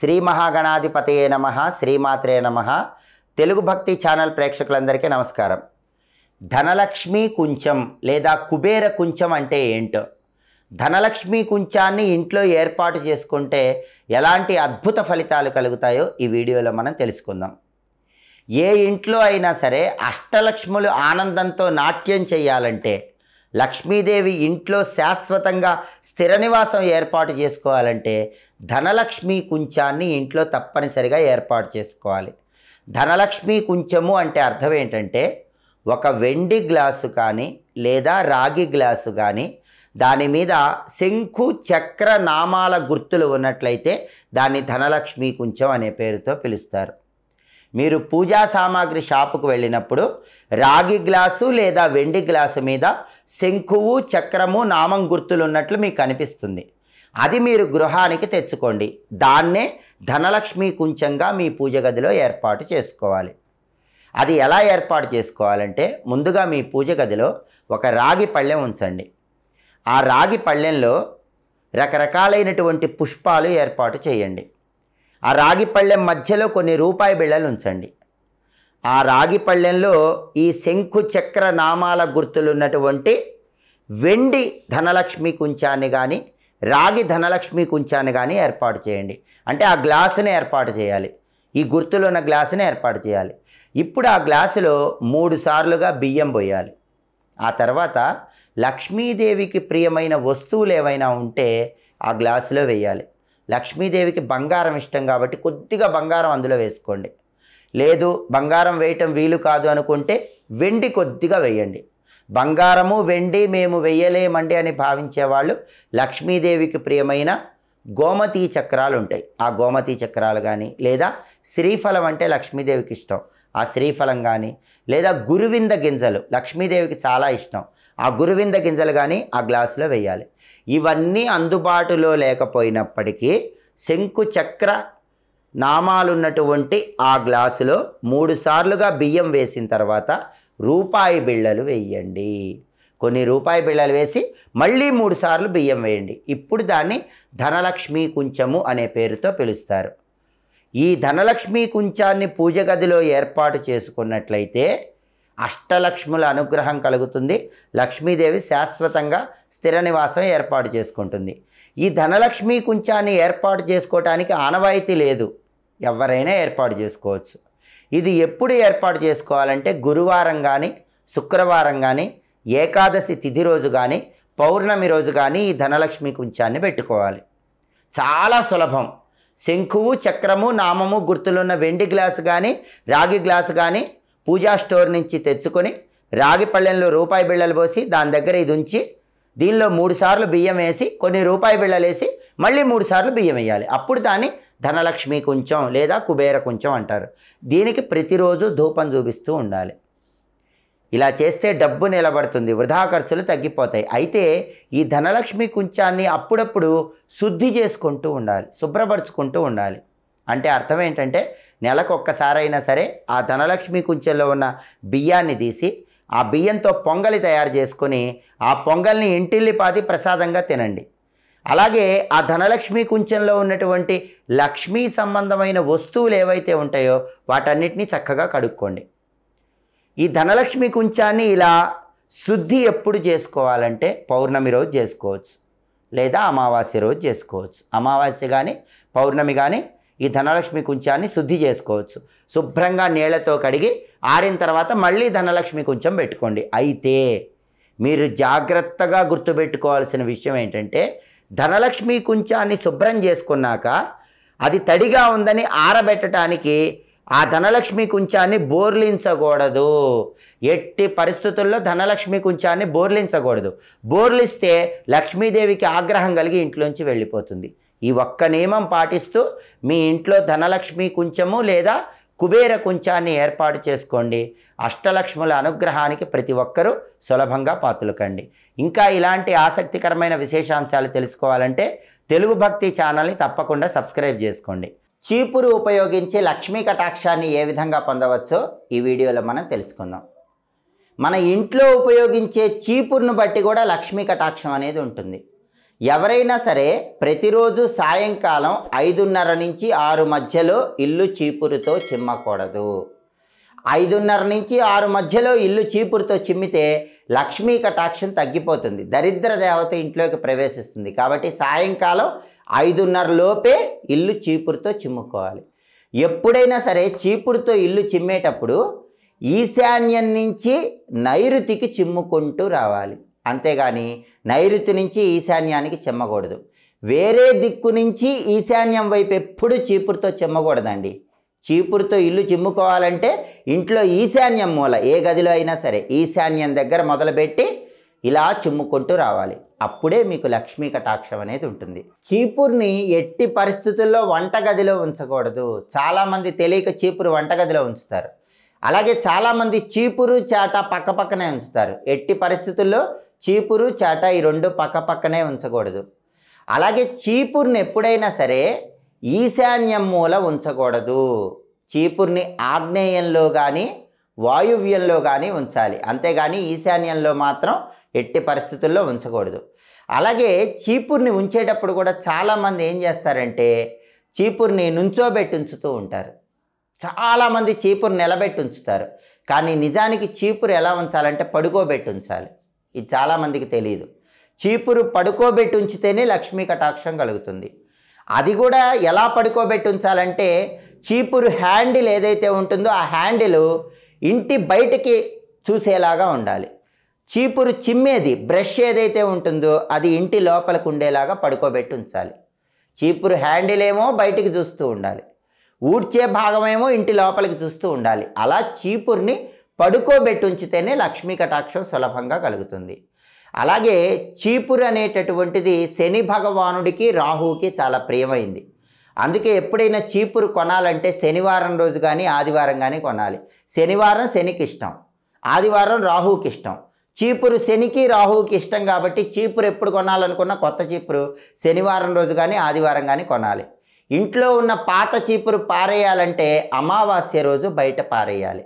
శ్రీ మహాగణాధిపతయే నమ శ్రీమాత్రే నమ తెలుగు భక్తి ఛానల్ ప్రేక్షకులందరికీ నమస్కారం ధనలక్ష్మీ కుంచం లేదా కుబేర కుంచం అంటే ఏంటో ధనలక్ష్మీ కుంచాన్ని ఇంట్లో ఏర్పాటు చేసుకుంటే ఎలాంటి అద్భుత ఫలితాలు కలుగుతాయో ఈ వీడియోలో మనం తెలుసుకుందాం ఏ ఇంట్లో అయినా సరే అష్టలక్ష్ములు ఆనందంతో నాట్యం చేయాలంటే లక్ష్మీదేవి ఇంట్లో శాశ్వతంగా స్థిర నివాసం ఏర్పాటు చేసుకోవాలంటే ధనలక్ష్మి కుంచాన్ని ఇంట్లో తప్పనిసరిగా ఏర్పాటు చేసుకోవాలి ధనలక్ష్మి కుంచము అంటే అర్థం ఏంటంటే ఒక వెండి గ్లాసు కానీ లేదా రాగి గ్లాసు కానీ దాని మీద శంఖు చక్ర నామాల గుర్తులు ఉన్నట్లయితే దాన్ని ధనలక్ష్మి కుంచం అనే పేరుతో పిలుస్తారు మీరు పూజా సామాగ్రి షాపుకు వెళ్ళినప్పుడు రాగి గ్లాసు లేదా వెండి గ్లాసు మీద శంకువు చక్రము నామం గుర్తులు ఉన్నట్లు మీకు అనిపిస్తుంది అది మీరు గృహానికి తెచ్చుకోండి దాన్నే ధనలక్ష్మి కుంచంగా మీ పూజ గదిలో ఏర్పాటు చేసుకోవాలి అది ఎలా ఏర్పాటు చేసుకోవాలంటే ముందుగా మీ పూజ గదిలో ఒక రాగి పళ్ళెం ఉంచండి ఆ రాగి పళ్ళెంలో రకరకాలైనటువంటి పుష్పాలు ఏర్పాటు చేయండి ఆ రాగి పళ్ళెం మధ్యలో కొన్ని రూపాయి బిళ్ళలు ఉంచండి ఆ రాగి పళ్ళెంలో ఈ శంకు చక్ర నామాల గుర్తులున్నటువంటి వెండి ధనలక్ష్మి కుంచాన్ని కానీ రాగి ధనలక్ష్మి కుంచాన్ని కానీ ఏర్పాటు చేయండి అంటే ఆ గ్లాసుని ఏర్పాటు చేయాలి ఈ గుర్తులు ఉన్న గ్లాసుని ఏర్పాటు చేయాలి ఇప్పుడు ఆ గ్లాసులో మూడు సార్లుగా బియ్యం పోయాలి ఆ తర్వాత లక్ష్మీదేవికి ప్రియమైన వస్తువులు ఏవైనా ఉంటే ఆ గ్లాసులో వేయాలి లక్ష్మీదేవికి బంగారం ఇష్టం కాబట్టి కొద్దిగా బంగారం అందులో వేసుకోండి లేదు బంగారం వేయటం వీలు కాదు అనుకుంటే వెండి కొద్దిగా వేయండి బంగారము వెండి మేము వెయ్యలేమండి అని భావించేవాళ్ళు లక్ష్మీదేవికి ప్రియమైన గోమతీ చక్రాలు ఉంటాయి ఆ గోమతీ చక్రాలు కానీ లేదా శ్రీఫలం అంటే లక్ష్మీదేవికి ఇష్టం ఆ శ్రీఫలం కానీ లేదా గురువింద గింజలు లక్ష్మీదేవికి చాలా ఇష్టం ఆ గురువింద గింజలు కానీ ఆ గ్లాసులో వేయాలి ఇవన్నీ అందుబాటులో లేకపోయినప్పటికీ శంకు చక్ర నామాలున్నటువంటి ఆ గ్లాసులో మూడు సార్లుగా బియ్యం వేసిన తర్వాత రూపాయి బిళ్ళలు వేయండి కొన్ని రూపాయి బిళ్ళలు వేసి మళ్ళీ మూడు సార్లు బియ్యం వేయండి ఇప్పుడు దాన్ని ధనలక్ష్మీ కుంచము అనే పేరుతో పిలుస్తారు ఈ ధనలక్ష్మీ కుంచాన్ని పూజ గదిలో ఏర్పాటు చేసుకున్నట్లయితే అష్టలక్ష్ముల అనుగ్రహం కలుగుతుంది లక్ష్మీదేవి శాశ్వతంగా స్థిర నివాసం ఏర్పాటు చేసుకుంటుంది ఈ ధనలక్ష్మీ కుంచాన్ని ఏర్పాటు చేసుకోవటానికి ఆనవాయితీ లేదు ఎవరైనా ఏర్పాటు చేసుకోవచ్చు ఇది ఎప్పుడు ఏర్పాటు చేసుకోవాలంటే గురువారం కానీ శుక్రవారం కానీ ఏకాదశి తిథి రోజు కానీ పౌర్ణమి రోజు కానీ ఈ ధనలక్ష్మి కుంచాన్ని పెట్టుకోవాలి చాలా సులభం శంకువు చక్రము నామము గుర్తులున్న వెండి గ్లాసు కానీ రాగి గ్లాసు కానీ పూజా స్టోర్ నుంచి తెచ్చుకొని రాగి పళ్ళెంలో రూపాయి బిళ్ళలు పోసి దాని దగ్గర ఇది ఉంచి దీనిలో మూడు సార్లు బియ్యం వేసి కొన్ని రూపాయి బిళ్ళలు వేసి మళ్ళీ మూడు సార్లు బియ్యం వేయాలి అప్పుడు దాన్ని ధనలక్ష్మి కుంచం లేదా కుబేర కొంచెం అంటారు దీనికి ప్రతిరోజు ధూపం చూపిస్తూ ఉండాలి ఇలా చేస్తే డబ్బు నిలబడుతుంది వృధా ఖర్చులు తగ్గిపోతాయి అయితే ఈ ధనలక్ష్మి కుంచాన్ని అప్పుడప్పుడు శుద్ధి చేసుకుంటూ ఉండాలి శుభ్రపరుచుకుంటూ ఉండాలి అంటే అర్థం ఏంటంటే నెలకు ఒక్కసారైనా సరే ఆ ధనలక్ష్మి కుంచెల్లో ఉన్న బియ్యాన్ని తీసి ఆ బియ్యంతో పొంగలి తయారు చేసుకొని ఆ పొంగల్ని ఇంటిల్లి పాతి ప్రసాదంగా తినండి అలాగే ఆ ధనలక్ష్మి కుంచెంలో ఉన్నటువంటి లక్ష్మీ సంబంధమైన వస్తువులు ఏవైతే ఉంటాయో వాటన్నిటిని చక్కగా కడుక్కోండి ఈ ధనలక్ష్మి కుంచాన్ని ఇలా శుద్ధి ఎప్పుడు చేసుకోవాలంటే పౌర్ణమి రోజు చేసుకోవచ్చు లేదా అమావాస్య రోజు చేసుకోవచ్చు అమావాస్య కానీ పౌర్ణమి కానీ ఈ ధనలక్ష్మి కుంచాన్ని శుద్ధి చేసుకోవచ్చు శుభ్రంగా నీళ్లతో కడిగి ఆరిన తర్వాత మళ్ళీ ధనలక్ష్మి కుంచం పెట్టుకోండి అయితే మీరు జాగ్రత్తగా గుర్తుపెట్టుకోవాల్సిన విషయం ఏంటంటే ధనలక్ష్మి కుంచాన్ని శుభ్రం చేసుకున్నాక అది తడిగా ఉందని ఆరబెట్టడానికి ఆ ధనలక్ష్మి కుంచాన్ని బోర్లించకూడదు ఎట్టి పరిస్థితుల్లో ధనలక్ష్మి కుంచాన్ని బోర్లించకూడదు బోర్లిస్తే లక్ష్మీదేవికి ఆగ్రహం కలిగి ఇంట్లోంచి వెళ్ళిపోతుంది ఈ ఒక్క నియమం పాటిస్తూ మీ ఇంట్లో ధనలక్ష్మి కుంచము లేదా కుబేర కుంచాన్ని ఏర్పాటు చేసుకోండి అష్టలక్ష్ముల అనుగ్రహానికి ప్రతి ఒక్కరూ సులభంగా పాతులకండి ఇంకా ఇలాంటి ఆసక్తికరమైన విశేషాంశాలు తెలుసుకోవాలంటే తెలుగు భక్తి ఛానల్ని తప్పకుండా సబ్స్క్రైబ్ చేసుకోండి చీపురు ఉపయోగించి లక్ష్మీ కటాక్షాన్ని ఏ విధంగా పొందవచ్చో ఈ వీడియోలో మనం తెలుసుకుందాం మన ఇంట్లో ఉపయోగించే చీపురును బట్టి కూడా లక్ష్మీ కటాక్షం అనేది ఉంటుంది ఎవరైనా సరే ప్రతిరోజు సాయంకాలం ఐదున్నర నుంచి ఆరు మధ్యలో ఇల్లు చీపురుతో చిమ్మకూడదు ఐదున్నర నుంచి ఆరు మధ్యలో ఇల్లు చీపురుతో చిమ్మితే లక్ష్మీ కటాక్షం తగ్గిపోతుంది దరిద్ర దేవత ఇంట్లోకి ప్రవేశిస్తుంది కాబట్టి సాయంకాలం ఐదున్నర లోపే ఇల్లు చీపురుతో చిమ్ముకోవాలి ఎప్పుడైనా సరే చీపురుతో ఇల్లు చిమ్మేటప్పుడు ఈశాన్యం నుంచి నైరుతికి చిమ్ముకుంటూ రావాలి అంతేగాని నైరుతి నుంచి ఈశాన్యానికి చిమ్మకూడదు వేరే దిక్కు నుంచి ఈశాన్యం వైపు ఎప్పుడు చీపురుతో చిమ్మకూడదండి చీపురుతో ఇల్లు చిమ్ముకోవాలంటే ఇంట్లో ఈశాన్యం మూల ఏ గదిలో అయినా సరే ఈశాన్యం దగ్గర మొదలుపెట్టి ఇలా చిమ్ముకుంటూ రావాలి అప్పుడే మీకు లక్ష్మీ కటాక్షం అనేది ఉంటుంది చీపుర్ని ఎట్టి పరిస్థితుల్లో వంటగదిలో ఉంచకూడదు చాలామంది తెలియక చీపురు వంటగదిలో ఉంచుతారు అలాగే చాలామంది చీపురు చాట పక్క పక్కనే ఉంచుతారు ఎట్టి పరిస్థితుల్లో చీపురు చాట ఈ రెండు పక్క పక్కనే ఉంచకూడదు అలాగే చీపుర్ని ఎప్పుడైనా సరే ఈశాన్యం మూల ఉంచకూడదు చీపుర్ని ఆగ్నేయంలో కానీ వాయువ్యంలో కానీ ఉంచాలి అంతేగాని ఈశాన్యంలో మాత్రం ఎట్టి పరిస్థితుల్లో ఉంచకూడదు అలాగే చీపుర్ని ఉంచేటప్పుడు కూడా చాలామంది ఏం చేస్తారంటే చీపుర్ని నుంచోబెట్టి ఉంచుతూ ఉంటారు చాలామంది చీపురు నిలబెట్టి ఉంచుతారు కానీ నిజానికి చీపురు ఎలా ఉంచాలంటే పడుకోబెట్టి ఉంచాలి ఇది చాలామందికి తెలియదు చీపురు పడుకోబెట్టి ఉంచితేనే లక్ష్మీ కటాక్షం కలుగుతుంది అది కూడా ఎలా పడుకోబెట్టి ఉంచాలంటే చీపురు హ్యాండిల్ ఏదైతే ఉంటుందో ఆ హ్యాండిల్ ఇంటి బయటికి చూసేలాగా ఉండాలి చీపురు చిమ్మేది బ్రష్ ఏదైతే ఉంటుందో అది ఇంటి లోపలికి ఉండేలాగా పడుకోబెట్టి ఉంచాలి చీపురు హ్యాండిల్ ఏమో బయటికి చూస్తూ ఉండాలి ఊడ్చే భాగమేమో ఇంటి లోపలికి చూస్తూ ఉండాలి అలా చీపుర్ని పడుకోబెట్టి ఉంచితేనే లక్ష్మీ కటాక్షం సులభంగా కలుగుతుంది అలాగే చీపురు అనేటటువంటిది శని భగవానుడికి రాహువుకి చాలా ప్రియమైంది అందుకే ఎప్పుడైనా చీపురు కొనాలంటే శనివారం రోజు కానీ ఆదివారం కానీ కొనాలి శనివారం శనికి ఇష్టం ఆదివారం రాహువుకి ఇష్టం చీపురు శనికి రాహువుకి ఇష్టం కాబట్టి చీపురు ఎప్పుడు కొనాలనుకున్నా కొత్త చీపురు శనివారం రోజు కానీ ఆదివారం కానీ కొనాలి ఇంట్లో ఉన్న పాత చీపురు పారేయాలంటే అమావాస్య రోజు బయట పారేయాలి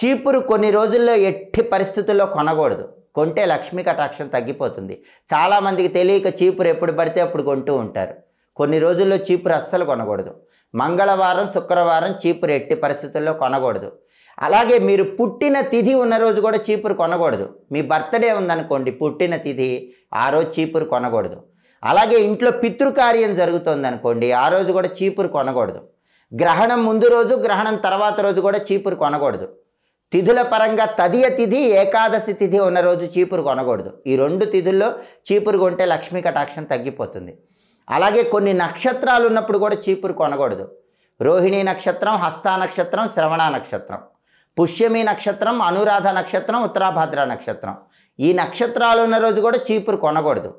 చీపురు కొన్ని రోజుల్లో ఎట్టి పరిస్థితుల్లో కొనకూడదు కొంటే లక్ష్మీ కటాక్షం తగ్గిపోతుంది చాలామందికి తెలియక చీపురు ఎప్పుడు పడితే అప్పుడు కొంటూ ఉంటారు కొన్ని రోజుల్లో చీపురు అస్సలు కొనకూడదు మంగళవారం శుక్రవారం చీపురు ఎట్టి పరిస్థితుల్లో కొనకూడదు అలాగే మీరు పుట్టిన తిథి ఉన్న రోజు కూడా చీపురు కొనకూడదు మీ బర్త్డే ఉందనుకోండి పుట్టిన తిథి ఆ రోజు చీపురు కొనకూడదు అలాగే ఇంట్లో పితృకార్యం జరుగుతుందనుకోండి ఆ రోజు కూడా చీపురు కొనకూడదు గ్రహణం ముందు రోజు గ్రహణం తర్వాత రోజు కూడా చీపురు కొనకూడదు తిథుల పరంగా తదియ తిథి ఏకాదశి తిథి ఉన్న రోజు చీపురు కొనకూడదు ఈ రెండు తిథుల్లో చీపురు కొంటే లక్ష్మీ కటాక్షం తగ్గిపోతుంది అలాగే కొన్ని నక్షత్రాలు ఉన్నప్పుడు కూడా చీపురు కొనకూడదు రోహిణి నక్షత్రం హస్తా నక్షత్రం శ్రవణ నక్షత్రం పుష్యమి నక్షత్రం అనురాధ నక్షత్రం ఉత్తరాభద్ర నక్షత్రం ఈ నక్షత్రాలు ఉన్న రోజు కూడా చీపురు కొనకూడదు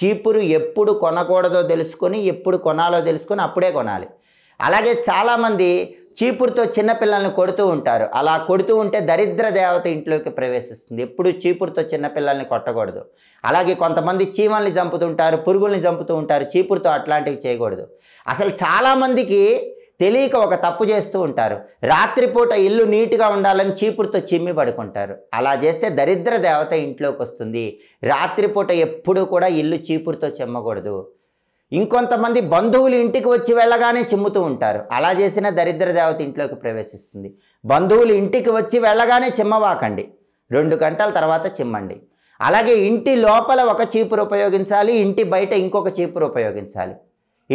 చీపురు ఎప్పుడు కొనకూడదో తెలుసుకొని ఎప్పుడు కొనాలో తెలుసుకొని అప్పుడే కొనాలి అలాగే చాలామంది చీపురుతో చిన్నపిల్లల్ని కొడుతూ ఉంటారు అలా కొడుతూ ఉంటే దరిద్ర దేవత ఇంట్లోకి ప్రవేశిస్తుంది ఎప్పుడు చీపురుతో చిన్నపిల్లల్ని కొట్టకూడదు అలాగే కొంతమంది చీమల్ని చంపుతుంటారు పురుగుల్ని చంపుతూ ఉంటారు చీపురుతో అట్లాంటివి చేయకూడదు అసలు చాలామందికి తెలియక ఒక తప్పు చేస్తూ ఉంటారు రాత్రిపూట ఇల్లు నీట్గా ఉండాలని చీపురుతో చిమ్మి పడుకుంటారు అలా చేస్తే దరిద్ర దేవత ఇంట్లోకి వస్తుంది రాత్రిపూట ఎప్పుడూ కూడా ఇల్లు చీపురుతో చెమ్మకూడదు ఇంకొంతమంది బంధువులు ఇంటికి వచ్చి వెళ్ళగానే చిమ్ముతూ ఉంటారు అలా చేసిన దరిద్ర దేవత ఇంట్లోకి ప్రవేశిస్తుంది బంధువులు ఇంటికి వచ్చి వెళ్ళగానే చిమ్మవాకండి రెండు గంటల తర్వాత చిమ్మండి అలాగే ఇంటి లోపల ఒక చీపురు ఉపయోగించాలి ఇంటి బయట ఇంకొక చీపురు ఉపయోగించాలి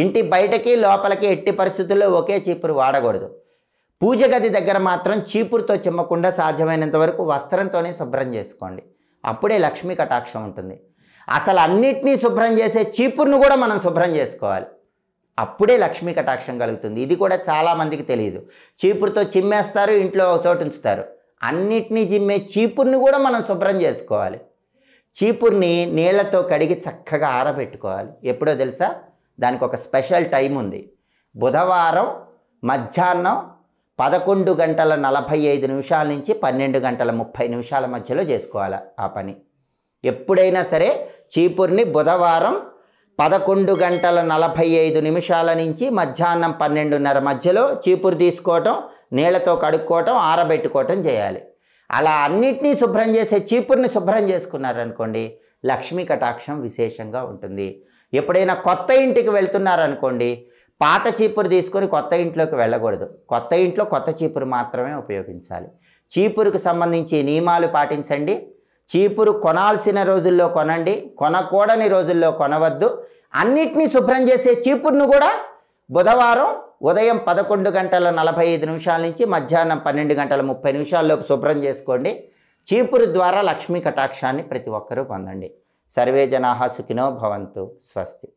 ఇంటి బయటకి లోపలికి ఎట్టి పరిస్థితుల్లో ఒకే చీపురు వాడకూడదు పూజ గది దగ్గర మాత్రం చీపురుతో చిమ్మకుండా సాధ్యమైనంత వరకు వస్త్రంతోనే శుభ్రం చేసుకోండి అప్పుడే లక్ష్మీ కటాక్షం ఉంటుంది అసలు అన్నిటినీ శుభ్రం చేసే చీపురును కూడా మనం శుభ్రం చేసుకోవాలి అప్పుడే లక్ష్మీ కటాక్షం కలుగుతుంది ఇది కూడా చాలామందికి తెలియదు చీపురుతో చిమ్మేస్తారు ఇంట్లో ఒక చోటు ఉంచుతారు అన్నిటినీ చిమ్మే చీపురుని కూడా మనం శుభ్రం చేసుకోవాలి చీపుర్ని నీళ్లతో కడిగి చక్కగా ఆరబెట్టుకోవాలి ఎప్పుడో తెలుసా దానికి ఒక స్పెషల్ టైం ఉంది బుధవారం మధ్యాహ్నం పదకొండు గంటల నలభై ఐదు నిమిషాల నుంచి పన్నెండు గంటల ముప్పై నిమిషాల మధ్యలో చేసుకోవాలి ఆ పని ఎప్పుడైనా సరే చీపుర్ని బుధవారం పదకొండు గంటల నలభై ఐదు నిమిషాల నుంచి మధ్యాహ్నం పన్నెండున్నర మధ్యలో చీపురు తీసుకోవటం నీళ్లతో కడుక్కోవటం ఆరబెట్టుకోవటం చేయాలి అలా అన్నిటినీ శుభ్రం చేసే చీపుర్ని శుభ్రం చేసుకున్నారనుకోండి లక్ష్మీ కటాక్షం విశేషంగా ఉంటుంది ఎప్పుడైనా కొత్త ఇంటికి వెళ్తున్నారనుకోండి పాత చీపురు తీసుకొని కొత్త ఇంట్లోకి వెళ్ళకూడదు కొత్త ఇంట్లో కొత్త చీపురు మాత్రమే ఉపయోగించాలి చీపురుకు సంబంధించి నియమాలు పాటించండి చీపురు కొనాల్సిన రోజుల్లో కొనండి కొనకూడని రోజుల్లో కొనవద్దు అన్నిటినీ శుభ్రం చేసే చీపురును కూడా బుధవారం ఉదయం పదకొండు గంటల నలభై ఐదు నిమిషాల నుంచి మధ్యాహ్నం పన్నెండు గంటల ముప్పై నిమిషాల్లోపు శుభ్రం చేసుకోండి చీపురు ద్వారా లక్ష్మీ కటాక్షాన్ని ప్రతి ఒక్కరూ పొందండి సర్వే జనాహ సుఖినో భవంతు స్వస్తి